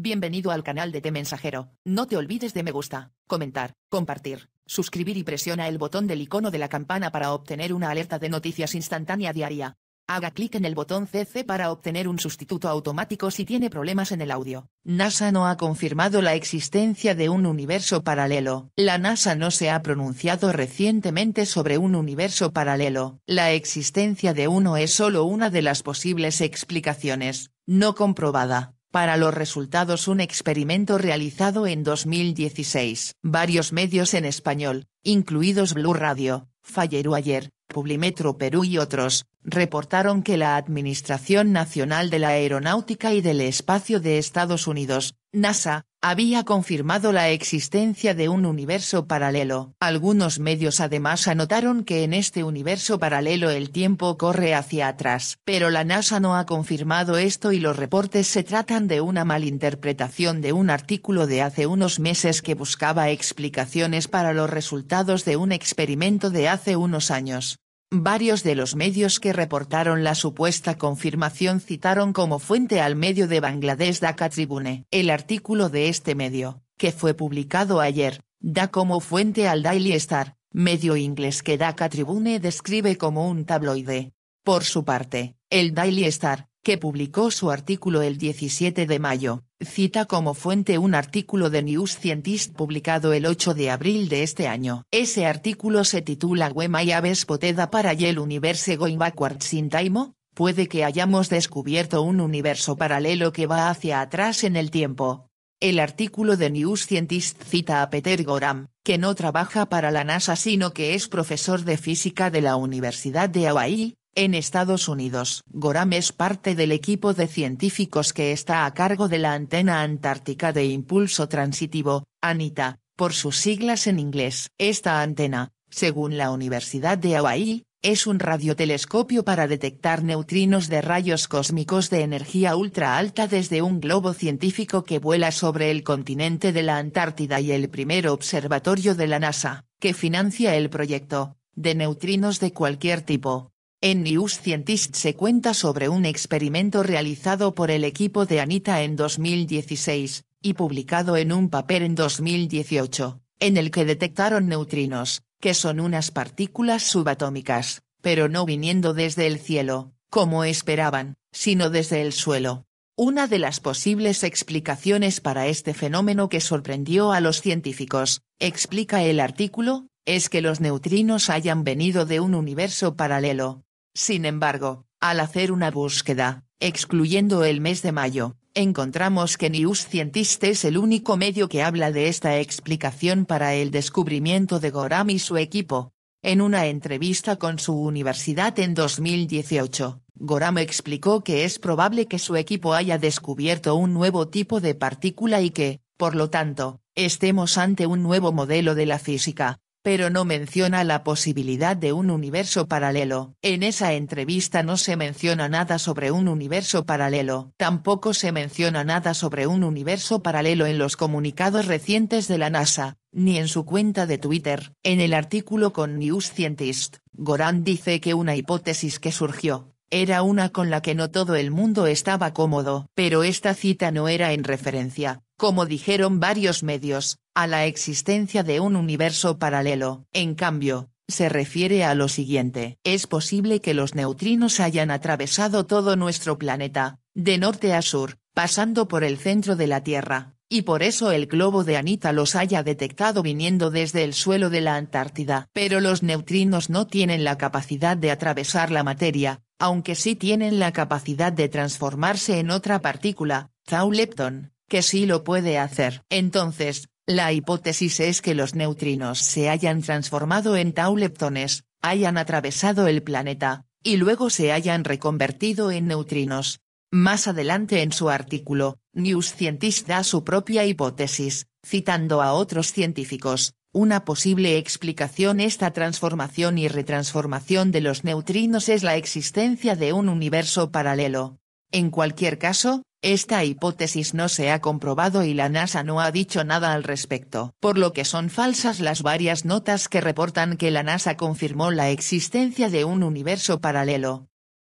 Bienvenido al canal de Te Mensajero. No te olvides de me gusta, comentar, compartir, suscribir y presiona el botón del icono de la campana para obtener una alerta de noticias instantánea diaria. Haga clic en el botón CC para obtener un sustituto automático si tiene problemas en el audio. NASA no ha confirmado la existencia de un universo paralelo. La NASA no se ha pronunciado recientemente sobre un universo paralelo. La existencia de uno es solo una de las posibles explicaciones, no comprobada para los resultados un experimento realizado en 2016. Varios medios en español, incluidos Blue Radio, Firewire, Publimetro Perú y otros, reportaron que la Administración Nacional de la Aeronáutica y del Espacio de Estados Unidos, NASA, había confirmado la existencia de un universo paralelo. Algunos medios además anotaron que en este universo paralelo el tiempo corre hacia atrás. Pero la NASA no ha confirmado esto y los reportes se tratan de una malinterpretación de un artículo de hace unos meses que buscaba explicaciones para los resultados de un experimento de hace unos años. Varios de los medios que reportaron la supuesta confirmación citaron como fuente al medio de Bangladesh Dhaka Tribune. El artículo de este medio, que fue publicado ayer, da como fuente al Daily Star, medio inglés que Dhaka Tribune describe como un tabloide. Por su parte, el Daily Star, que publicó su artículo el 17 de mayo, cita como fuente un artículo de News Scientist publicado el 8 de abril de este año. Ese artículo se titula «We y Aves para el Universe Going Backwards in Time, puede que hayamos descubierto un universo paralelo que va hacia atrás en el tiempo. El artículo de News Scientist cita a Peter Gorham, que no trabaja para la NASA sino que es profesor de física de la Universidad de Hawaii, en Estados Unidos, Goram es parte del equipo de científicos que está a cargo de la Antena Antártica de Impulso Transitivo, ANITA, por sus siglas en inglés. Esta antena, según la Universidad de Hawaii, es un radiotelescopio para detectar neutrinos de rayos cósmicos de energía ultra alta desde un globo científico que vuela sobre el continente de la Antártida y el primer observatorio de la NASA, que financia el proyecto, de neutrinos de cualquier tipo. En News Scientist se cuenta sobre un experimento realizado por el equipo de Anita en 2016, y publicado en un papel en 2018, en el que detectaron neutrinos, que son unas partículas subatómicas, pero no viniendo desde el cielo, como esperaban, sino desde el suelo. Una de las posibles explicaciones para este fenómeno que sorprendió a los científicos, explica el artículo, es que los neutrinos hayan venido de un universo paralelo, sin embargo, al hacer una búsqueda, excluyendo el mes de mayo, encontramos que News Scientist es el único medio que habla de esta explicación para el descubrimiento de Goram y su equipo. En una entrevista con su universidad en 2018, Goram explicó que es probable que su equipo haya descubierto un nuevo tipo de partícula y que, por lo tanto, estemos ante un nuevo modelo de la física, pero no menciona la posibilidad de un universo paralelo. En esa entrevista no se menciona nada sobre un universo paralelo. Tampoco se menciona nada sobre un universo paralelo en los comunicados recientes de la NASA, ni en su cuenta de Twitter. En el artículo con News Scientist, Goran dice que una hipótesis que surgió, era una con la que no todo el mundo estaba cómodo. Pero esta cita no era en referencia como dijeron varios medios, a la existencia de un universo paralelo. En cambio, se refiere a lo siguiente. Es posible que los neutrinos hayan atravesado todo nuestro planeta, de norte a sur, pasando por el centro de la Tierra, y por eso el globo de Anita los haya detectado viniendo desde el suelo de la Antártida. Pero los neutrinos no tienen la capacidad de atravesar la materia, aunque sí tienen la capacidad de transformarse en otra partícula, tau lepton que sí lo puede hacer. Entonces, la hipótesis es que los neutrinos se hayan transformado en tau leptones, hayan atravesado el planeta, y luego se hayan reconvertido en neutrinos. Más adelante en su artículo, News da su propia hipótesis, citando a otros científicos. Una posible explicación esta transformación y retransformación de los neutrinos es la existencia de un universo paralelo. En cualquier caso, esta hipótesis no se ha comprobado y la NASA no ha dicho nada al respecto, por lo que son falsas las varias notas que reportan que la NASA confirmó la existencia de un universo paralelo,